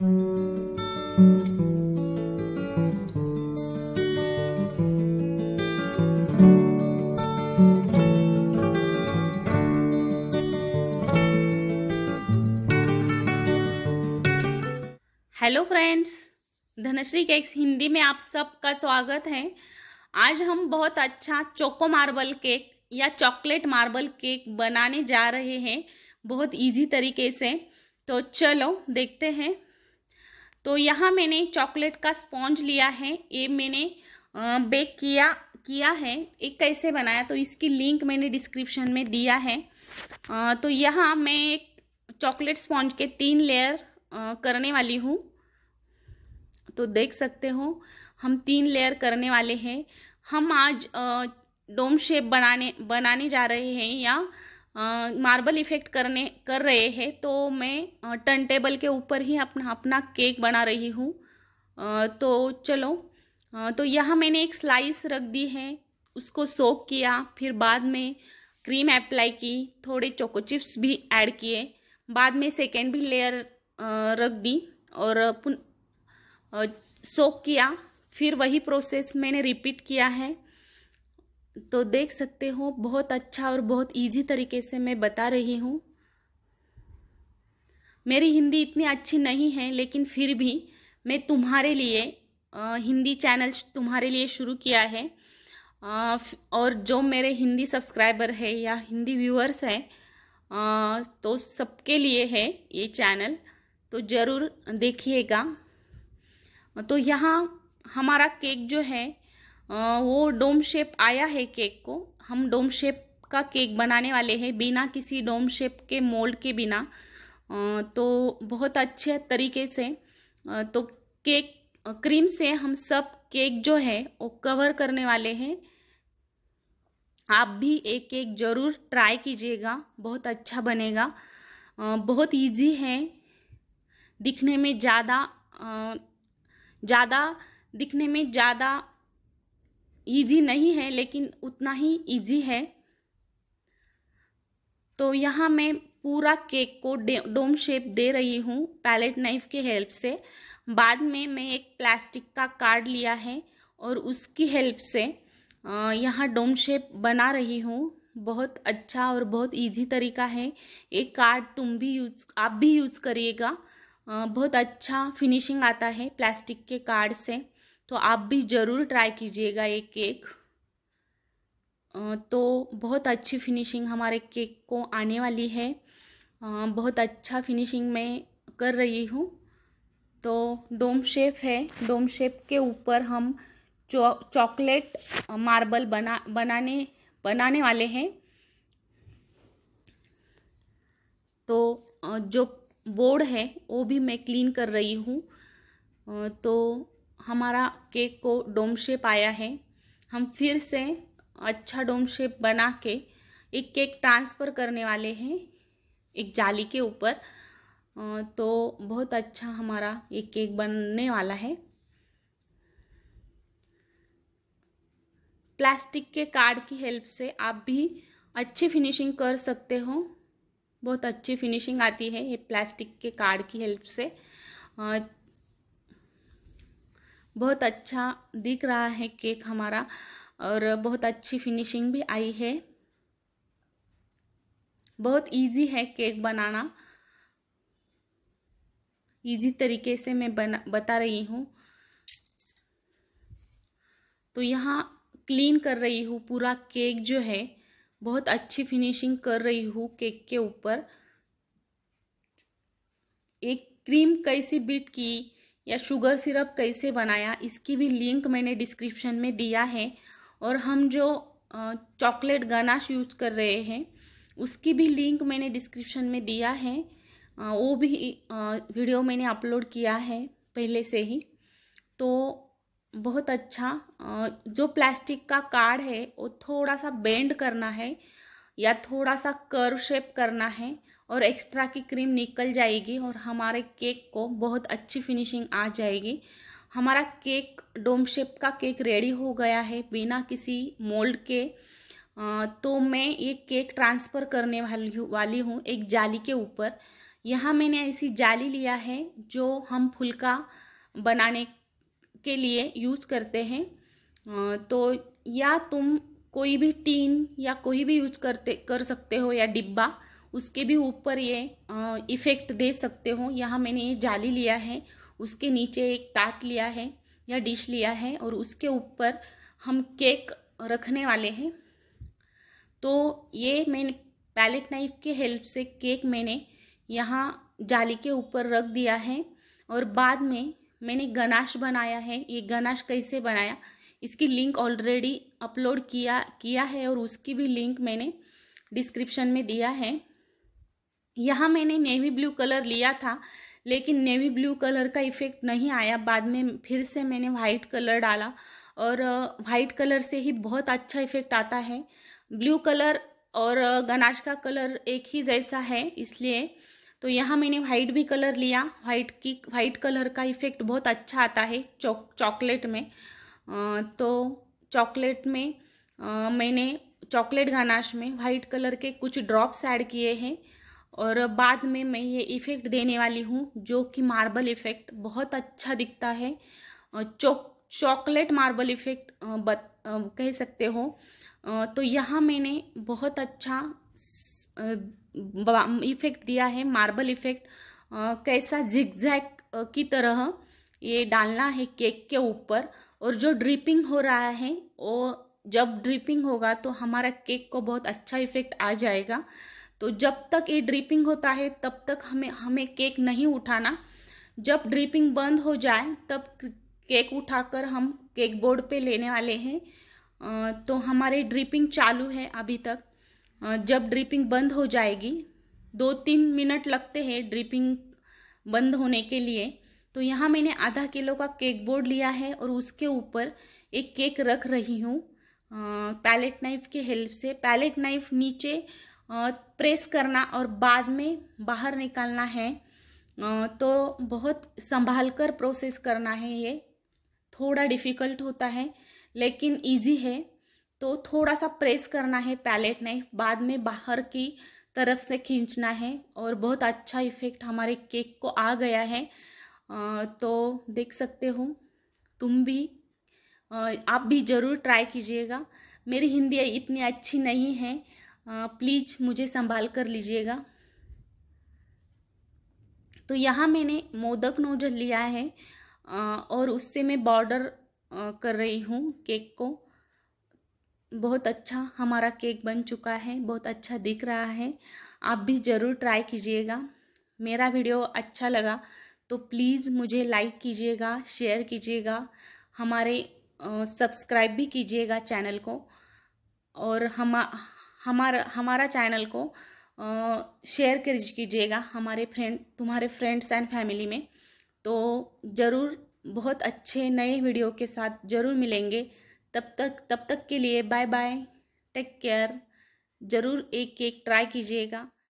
hello friends Dhanashree cakes Hindi में आप सबका स्वागत है आज हम बहुत अच्छा चोको मार्बल केक या चॉकलेट मार्बल केक बनाने जा रहे हैं बहुत इजी तरीके से तो चलो देखते हैं तो यहाँ मैंने चॉकलेट का स्पॉन्ज लिया है ये मैंने बेक किया किया है एक कैसे बनाया तो इसकी लिंक मैंने डिस्क्रिप्शन में दिया है तो यहाँ मैं एक चॉकलेट स्पॉन्ज के तीन लेयर करने वाली हूँ तो देख सकते हो हम तीन लेयर करने वाले हैं हम आज डोम शेप बनाने बनाने जा रहे हैं या मार्बल इफेक्ट करने कर रहे हैं तो मैं टर्न टेबल के ऊपर ही अपना अपना केक बना रही हूँ तो चलो तो यहाँ मैंने एक स्लाइस रख दी है उसको सोक किया फिर बाद में क्रीम अप्लाई की थोड़े चोको चिप्स भी ऐड किए बाद में सेकेंड भी लेयर रख दी और सोक किया फिर वही प्रोसेस मैंने रिपीट किया है तो देख सकते हो बहुत अच्छा और बहुत इजी तरीके से मैं बता रही हूँ मेरी हिंदी इतनी अच्छी नहीं है लेकिन फिर भी मैं तुम्हारे लिए हिंदी चैनल तुम्हारे लिए शुरू किया है और जो मेरे हिंदी सब्सक्राइबर है या हिंदी व्यूअर्स है तो सबके लिए है ये चैनल तो ज़रूर देखिएगा तो यहाँ हमारा केक जो है वो डोम शेप आया है केक को हम डोम शेप का केक बनाने वाले हैं बिना किसी डोम शेप के मोल्ड के बिना तो बहुत अच्छे तरीके से तो केक क्रीम से हम सब केक जो है वो कवर करने वाले हैं आप भी एक केक ज़रूर ट्राई कीजिएगा बहुत अच्छा बनेगा बहुत इजी है दिखने में ज़्यादा ज़्यादा दिखने में ज़्यादा ईजी नहीं है लेकिन उतना ही ईजी है तो यहाँ मैं पूरा केक को डोम शेप दे रही हूँ पैलेट नाइफ के हेल्प से बाद में मैं एक प्लास्टिक का कार्ड लिया है और उसकी हेल्प से यहाँ डोम शेप बना रही हूँ बहुत अच्छा और बहुत इजी तरीका है एक कार्ड तुम भी यूज आप भी यूज़ करिएगा बहुत अच्छा फिनिशिंग आता है प्लास्टिक के कार्ड से तो आप भी ज़रूर ट्राई कीजिएगा ये केक तो बहुत अच्छी फिनिशिंग हमारे केक को आने वाली है बहुत अच्छा फिनिशिंग मैं कर रही हूँ तो डोम शेप है डोम शेप के ऊपर हम चौ चॉकलेट मार्बल बना बनाने बनाने वाले हैं तो जो बोर्ड है वो भी मैं क्लीन कर रही हूँ तो हमारा केक को डोम शेप आया है हम फिर से अच्छा डोम शेप बना के एक केक ट्रांसफ़र करने वाले हैं एक जाली के ऊपर तो बहुत अच्छा हमारा ये केक बनने वाला है प्लास्टिक के कार्ड की हेल्प से आप भी अच्छी फिनिशिंग कर सकते हो बहुत अच्छी फिनिशिंग आती है ये प्लास्टिक के कार्ड की हेल्प से बहुत अच्छा दिख रहा है केक हमारा और बहुत अच्छी फिनिशिंग भी आई है बहुत इजी है केक बनाना इजी तरीके से मैं बना बता रही हूँ तो यहाँ क्लीन कर रही हूँ पूरा केक जो है बहुत अच्छी फिनिशिंग कर रही हूँ केक के ऊपर एक क्रीम कैसी बीट की या शुगर सिरप कैसे बनाया इसकी भी लिंक मैंने डिस्क्रिप्शन में दिया है और हम जो चॉकलेट गनाश यूज कर रहे हैं उसकी भी लिंक मैंने डिस्क्रिप्शन में दिया है वो भी वीडियो मैंने अपलोड किया है पहले से ही तो बहुत अच्छा जो प्लास्टिक का कार्ड है वो थोड़ा सा बेंड करना है या थोड़ा सा कर्व शेप करना है और एक्स्ट्रा की क्रीम निकल जाएगी और हमारे केक को बहुत अच्छी फिनिशिंग आ जाएगी हमारा केक डोम शेप का केक रेडी हो गया है बिना किसी मोल्ड के तो मैं ये केक ट्रांसफ़र करने वाली हूँ वाली हूँ एक जाली के ऊपर यहाँ मैंने ऐसी जाली लिया है जो हम फुलका बनाने के लिए यूज़ करते हैं तो या तुम कोई भी टीन या कोई भी यूज करते कर सकते हो या डिब्बा उसके भी ऊपर ये इफ़ेक्ट दे सकते हो यहाँ मैंने ये जाली लिया है उसके नीचे एक टाट लिया है या डिश लिया है और उसके ऊपर हम केक रखने वाले हैं तो ये मैंने पैलेट नाइफ के हेल्प से केक मैंने यहाँ जाली के ऊपर रख दिया है और बाद में मैंने गनाश बनाया है ये गनाश कैसे बनाया इसकी लिंक ऑलरेडी अपलोड किया किया है और उसकी भी लिंक मैंने डिस्क्रिप्शन में दिया है यहाँ मैंने नेवी ब्लू कलर लिया था लेकिन नेवी ब्लू कलर का इफ़ेक्ट नहीं आया बाद में फिर से मैंने वाइट कलर डाला और वाइट कलर से ही बहुत अच्छा इफ़ेक्ट आता है ब्लू कलर और गनाश का कलर एक ही जैसा है इसलिए तो यहाँ मैंने वाइट भी कलर लिया वाइट की वाइट कलर का इफ़ेक्ट बहुत अच्छा आता है चौक चॉकलेट में तो चॉकलेट में मैंने चॉकलेट गनाश में वाइट कलर के कुछ ड्रॉप्स ऐड किए हैं और बाद में मैं ये इफ़ेक्ट देने वाली हूँ जो कि मार्बल इफ़ेक्ट बहुत अच्छा दिखता है चौक चॉकलेट मार्बल इफ़ेक्ट बत कह सकते हो तो यहाँ मैंने बहुत अच्छा इफ़ेक्ट दिया है मार्बल इफ़ेक्ट कैसा जिगजैग की तरह ये डालना है केक के ऊपर और जो ड्रिपिंग हो रहा है वो जब ड्रिपिंग होगा तो हमारा केक को बहुत अच्छा इफ़ेक्ट आ जाएगा तो जब तक ये ड्रिपिंग होता है तब तक हमें हमें केक नहीं उठाना जब ड्रिपिंग बंद हो जाए तब केक उठाकर हम केक बोर्ड पे लेने वाले हैं तो हमारे ड्रिपिंग चालू है अभी तक जब ड्रिपिंग बंद हो जाएगी दो तीन मिनट लगते हैं ड्रिपिंग बंद होने के लिए तो यहाँ मैंने आधा किलो का केक बोर्ड लिया है और उसके ऊपर एक केक रख रही हूँ पैलेट नाइफ के हेल्प से पैलेट नाइफ नीचे प्रेस करना और बाद में बाहर निकालना है तो बहुत संभाल कर प्रोसेस करना है ये थोड़ा डिफ़िकल्ट होता है लेकिन इजी है तो थोड़ा सा प्रेस करना है पैलेट नाइफ बाद में बाहर की तरफ से खींचना है और बहुत अच्छा इफ़ेक्ट हमारे केक को आ गया है तो देख सकते हो तुम भी आप भी ज़रूर ट्राई कीजिएगा मेरी हिंदी इतनी अच्छी नहीं है प्लीज़ मुझे संभाल कर लीजिएगा तो यहाँ मैंने मोदक नोजल लिया है और उससे मैं बॉर्डर कर रही हूँ केक को बहुत अच्छा हमारा केक बन चुका है बहुत अच्छा दिख रहा है आप भी ज़रूर ट्राई कीजिएगा मेरा वीडियो अच्छा लगा तो प्लीज़ मुझे लाइक कीजिएगा शेयर कीजिएगा हमारे सब्सक्राइब भी कीजिएगा चैनल को और हम हमारा हमारा चैनल को शेयर कर कीजिएगा हमारे फ्रेंड तुम्हारे फ्रेंड्स एंड फैमिली में तो ज़रूर बहुत अच्छे नए वीडियो के साथ ज़रूर मिलेंगे तब तक तब तक के लिए बाय बाय टेक केयर ज़रूर एक एक ट्राई कीजिएगा